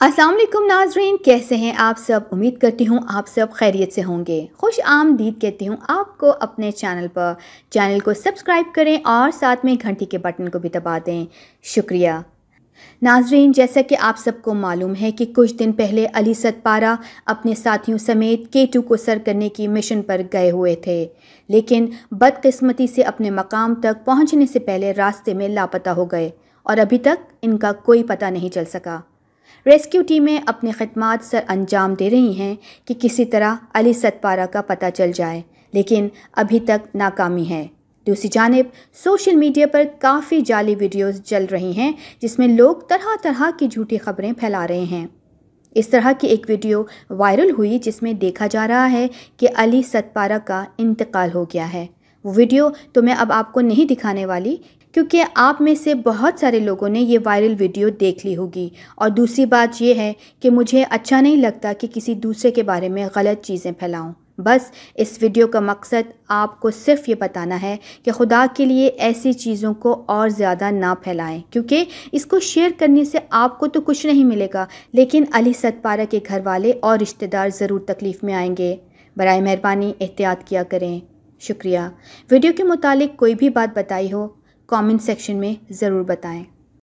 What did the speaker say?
असलम नाजरीन कैसे हैं आप सब उम्मीद करती हूँ आप सब खैरियत से होंगे खुश आमदीद कहती हूँ आपको अपने चैनल पर चैनल को सब्सक्राइब करें और साथ में घंटी के बटन को भी दबा दें शुक्रिया नाजरीन जैसा कि आप सबको मालूम है कि कुछ दिन पहले अली सतपारा अपने साथियों समेत के टू को सर करने की मिशन पर गए हुए थे लेकिन बदकिस्मती से अपने मकाम तक पहुँचने से पहले रास्ते में लापता हो गए और अभी तक इनका कोई पता नहीं चल सका रेस्क्यू टीमें अपनी खदमात सर अंजाम दे रही हैं कि किसी तरह अली सतपारा का पता चल जाए लेकिन अभी तक नाकामी है दूसरी जानब सोशल मीडिया पर काफ़ी जाली वीडियोस चल रही हैं जिसमें लोग तरह तरह की झूठी खबरें फैला रहे हैं इस तरह की एक वीडियो वायरल हुई जिसमें देखा जा रहा है कि अली सतपारा का इंतकाल हो गया है वो वीडियो तो मैं अब आपको नहीं दिखाने वाली क्योंकि आप में से बहुत सारे लोगों ने ये वायरल वीडियो देख ली होगी और दूसरी बात यह है कि मुझे अच्छा नहीं लगता कि किसी दूसरे के बारे में गलत चीज़ें फैलाऊं बस इस वीडियो का मकसद आपको सिर्फ ये बताना है कि खुदा के लिए ऐसी चीज़ों को और ज़्यादा ना फैलाएं क्योंकि इसको शेयर करने से आपको तो कुछ नहीं मिलेगा लेकिन अली सतपारा के घर वाले और रिश्तेदार ज़रूर तकलीफ़ में आएंगे बर मेहरबानी एहतियात किया करें शुक्रिया वीडियो के मुतालिक कोई भी बात बताई हो कमेंट सेक्शन में ज़रूर बताएं